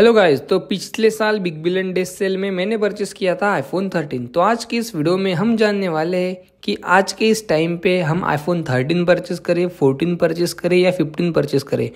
hello guys तो पिछले साल बिग बिलियन डे सेल में मैंने परचेस किया था आईफोन 13 तो आज की इस वीडियो में हम जानने वाले हैं कि आज के इस टाइम पे हम आईफोन 13 परचेस करें 14 परचेस करें या 15 परचेस करें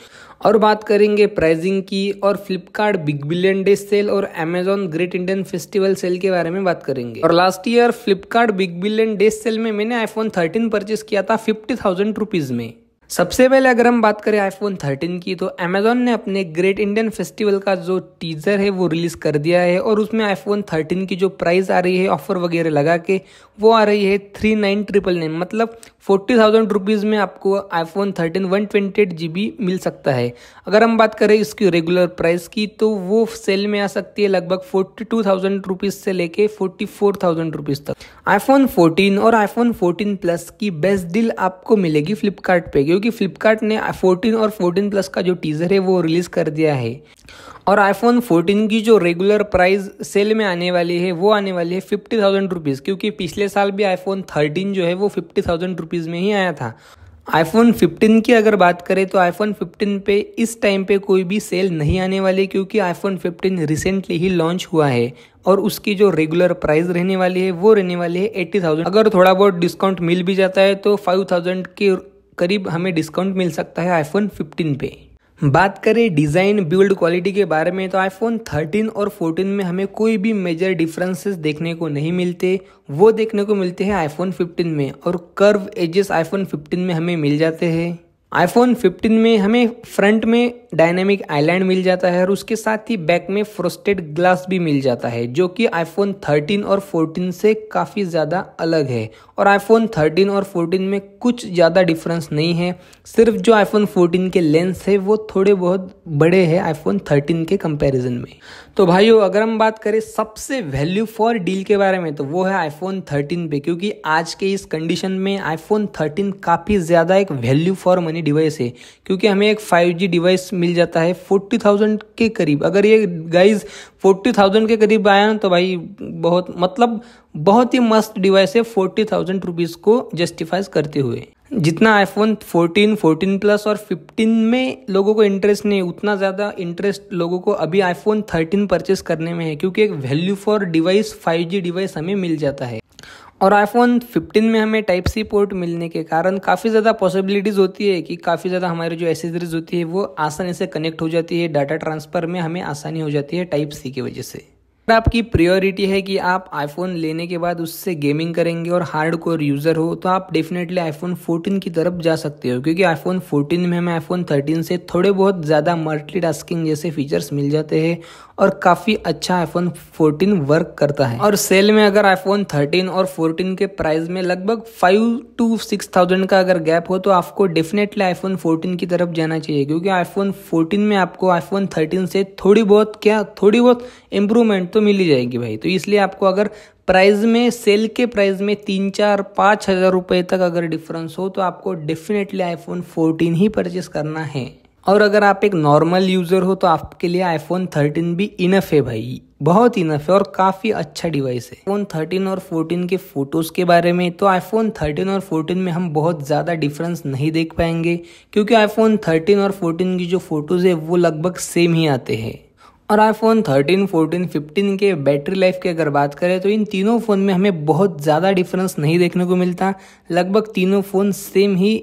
और बात करेंगे प्राइसिंग की और Flipkart big billion day sale और Amazon great Indian festival sale के बारे में बात करेंगे और last year Flipkart big billion day sale में मैंने आईफोन थर्टीन परचेस किया था फिफ्टी थाउजेंड रुपीज में सबसे पहले अगर हम बात करें आईफोन 13 की तो अमेजोन ने अपने ग्रेट इंडियन फेस्टिवल का जो टीज़र है वो रिलीज़ कर दिया है और उसमें आईफोन 13 की जो प्राइस आ रही है ऑफ़र वगैरह लगा के वो आ रही है थ्री नाइन ट्रिपल नाइन मतलब फोर्टी थाउजेंड रुपीज़ में आपको iPhone 13 one twenty eight G B मिल सकता है अगर हम बात करें इसकी रेगुलर प्राइस की तो वो सेल में आ सकती है लगभग फोर्टी टू थाउजेंड रुपीज़ से लेके फोर्टी फोर थाउजेंड रुपीज़ तक आईफोन 14 और आईफोन 14 प्लस की बेस्ट डील आपको मिलेगी फ्लिपकार्ट पे क्योंकि फ्लिपकार्ट ने 14 और 14 प्लस का जो टीज़र है वो रिलीज़ कर दिया है और आईफोन 14 की जो रेगुलर प्राइस सेल में आने वाली है वो आने वाली है फिफ्टी थाउजेंड रुपीज़ क्योंकि पिछले साल भी आईफोन 13 जो है वो फिफ्टी थाउजेंड रुपीज़ में ही आया था आईफोन 15 की अगर बात करें तो आईफोन 15 पे इस टाइम पे कोई भी सेल नहीं आने वाली क्योंकि आईफोन 15 रिसेंटली ही लॉन्च हुआ है और उसकी जो रेगुलर प्राइस रहने वाली है वो रहने वाली है एट्टी थाउजेंड अगर थोड़ा बहुत डिस्काउंट मिल भी जाता है तो फाइव थाउजेंड के करीब हमें डिस्काउंट मिल सकता है आईफोन 15 पे बात करें डिज़ाइन बिल्ड क्वालिटी के बारे में तो आईफोन 13 और 14 में हमें कोई भी मेजर डिफरेंसेस देखने को नहीं मिलते वो देखने को मिलते हैं आईफोन 15 में और कर्व एजेस आईफोन 15 में हमें मिल जाते हैं आईफोन 15 में हमें फ्रंट में डायनेमिक आईलैंड मिल जाता है और उसके साथ ही बैक में फ्रोस्टेड ग्लास भी मिल जाता है जो कि आईफोन 13 और 14 से काफ़ी ज़्यादा अलग है और आईफोन 13 और 14 में कुछ ज़्यादा डिफरेंस नहीं है सिर्फ जो आईफोन 14 के लेंस है वो थोड़े बहुत बड़े हैं आईफोन 13 के कंपेरिजन में तो भाइयों अगर हम बात करें सबसे वैल्यू फॉर डील के बारे में तो वो है आईफोन थर्टीन पे क्योंकि आज के इस कंडीशन में आईफोन थर्टीन काफ़ी ज़्यादा एक वैल्यू फॉर मनी डिवाइस है क्योंकि हमें एक 5G डिवाइस मिल जाता है 40,000 के करीब अगर ये गाइस 40,000 के करीब आया ना तो भाई बहुत मतलब बहुत ही मस्त डिवाइस है फोर्टी थाउजेंड रुपीज़ को जस्टिफाइज करते हुए जितना आईफोन 14, 14 प्लस और 15 में लोगों को इंटरेस्ट नहीं उतना ज़्यादा इंटरेस्ट लोगों को अभी आईफोन 13 परचेस करने में है क्योंकि एक value for device 5G device हमें मिल जाता है और आईफोन 15 में हमें टाइप सी पोर्ट मिलने के कारण काफ़ी ज़्यादा पॉसिबिलिटीज़ होती है कि काफ़ी ज़्यादा हमारी जो एसेसरीज होती है वो आसानी से कनेक्ट हो जाती है डाटा ट्रांसफ़र में हमें आसानी हो जाती है टाइप सी की वजह से अगर आपकी प्रियोरिटी है कि आप आईफोन लेने के बाद उससे गेमिंग करेंगे और हार्ड कोर यूज़र हो तो आप डेफिनेटली आईफोन 14 की तरफ जा सकते हो क्योंकि आईफोन 14 में हमें आईफोन 13 से थोड़े बहुत ज़्यादा मल्टी टास्किंग जैसे फीचर्स मिल जाते हैं और काफ़ी अच्छा आईफोन 14 वर्क करता है और सेल में अगर आईफोन 13 और 14 के प्राइस में लगभग 5 टू थाउजेंड का अगर गैप हो तो आपको डेफिनेटली आईफोन 14 की तरफ जाना चाहिए क्योंकि आईफोन 14 में आपको आईफोन 13 से थोड़ी बहुत क्या थोड़ी बहुत इम्प्रूवमेंट तो मिली जाएगी भाई तो इसलिए आपको अगर प्राइस में सेल के प्राइस में तीन चार पाँच हज़ार रुपये तक अगर डिफरेंस हो तो आपको डेफिनेटली आईफोन 14 ही परचेस करना है और अगर आप एक नॉर्मल यूज़र हो तो आपके लिए आईफोन 13 भी इनफ है भाई बहुत इनफ है और काफ़ी अच्छा डिवाइस है फोन 13 और 14 के फ़ोटोज़ के बारे में तो आईफोन 13 और 14 में हम बहुत ज़्यादा डिफरेंस नहीं देख पाएंगे क्योंकि आईफोन 13 और 14 की जो फ़ोटोज़ है वो लगभग सेम ही आते हैं और आईफोन 13, 14, 15 के बैटरी लाइफ की अगर बात करें तो इन तीनों फ़ोन में हमें बहुत ज़्यादा डिफरेंस नहीं देखने को मिलता लगभग तीनों फ़ोन सेम ही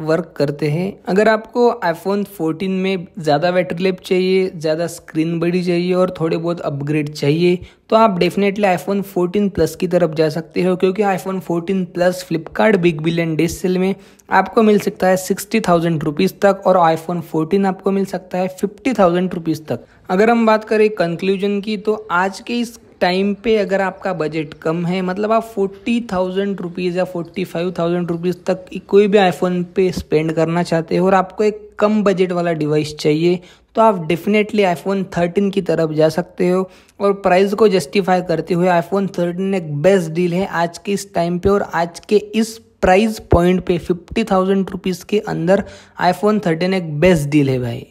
वर्क करते हैं अगर आपको आईफोन 14 में ज़्यादा बैटरी लेप चाहिए ज़्यादा स्क्रीन बड़ी चाहिए और थोड़े बहुत अपग्रेड चाहिए तो आप डेफिनेटली आईफोन 14 प्लस की तरफ जा सकते हो क्योंकि iPhone 14 plus Flipkart big billion day sale में आपको मिल सकता है सिक्सटी थाउजेंड रुपीज़ तक और आईफोन 14 आपको मिल सकता है फिफ्टी थाउजेंड रुपीज़ तक अगर हम बात करें कंक्लूजन की तो आज के इस टाइम पे अगर आपका बजट कम है मतलब आप फोर्टी थाउजेंड रुपीज़ या फोर्टी फाइव थाउजेंड रुपीज़ तक कोई भी आईफोन पे स्पेंड करना चाहते हो और आपको एक कम बजट वाला डिवाइस चाहिए तो आप डेफिनेटली आईफोन थर्टीन की तरफ जा सकते हो और प्राइस को जस्टिफाई करते हुए आईफोन थर्टीन एक बेस्ट डील है आज के इस टाइम पे और आज के इस प्राइस पॉइंट पे फिफ्टी थाउजेंड रुपीज़ के अंदर आईफोन थर्टीन एक बेस्ट डील है भाई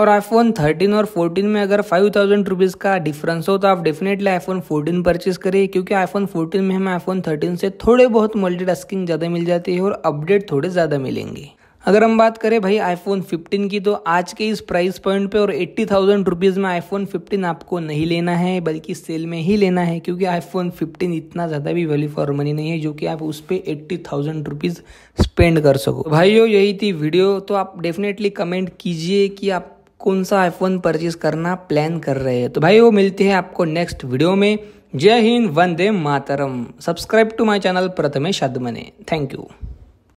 और आईफोन 13 और 14 में अगर फाइव थाउजेंड रुपीज़ का डिफरेंस हो तो आप डेफिनेटली आईफोन 14 परचेज करिए क्योंकि आईफोन 14 में हमें आईफोन 13 से थोड़े बहुत मल्टीटास्किंग ज़्यादा मिल जाती है और अपडेट थोड़े ज़्यादा मिलेंगे अगर हम बात करें भाई आईफोन 15 की तो आज के इस प्राइस पॉइंट पे और एट्टी थाउजेंड रुपीज़ में आईफोन 15 आपको नहीं लेना है बल्कि सेल में ही लेना है क्योंकि आईफोन 15 इतना ज़्यादा भी वैल्यू फॉर मनी नहीं है जो कि आप उस पर एट्टी थाउजेंड रुपीज़ स्पेंड कर सको भाइयों यही थी वीडियो तो आप डेफिनेटली कमेंट कीजिए कि आप कौन सा आईफोन परचेज करना प्लान कर रहे हैं तो भाई वो मिलती है आपको नेक्स्ट वीडियो में Jai Hind Vande Mataram subscribe to my channel Prathamesh Admane thank you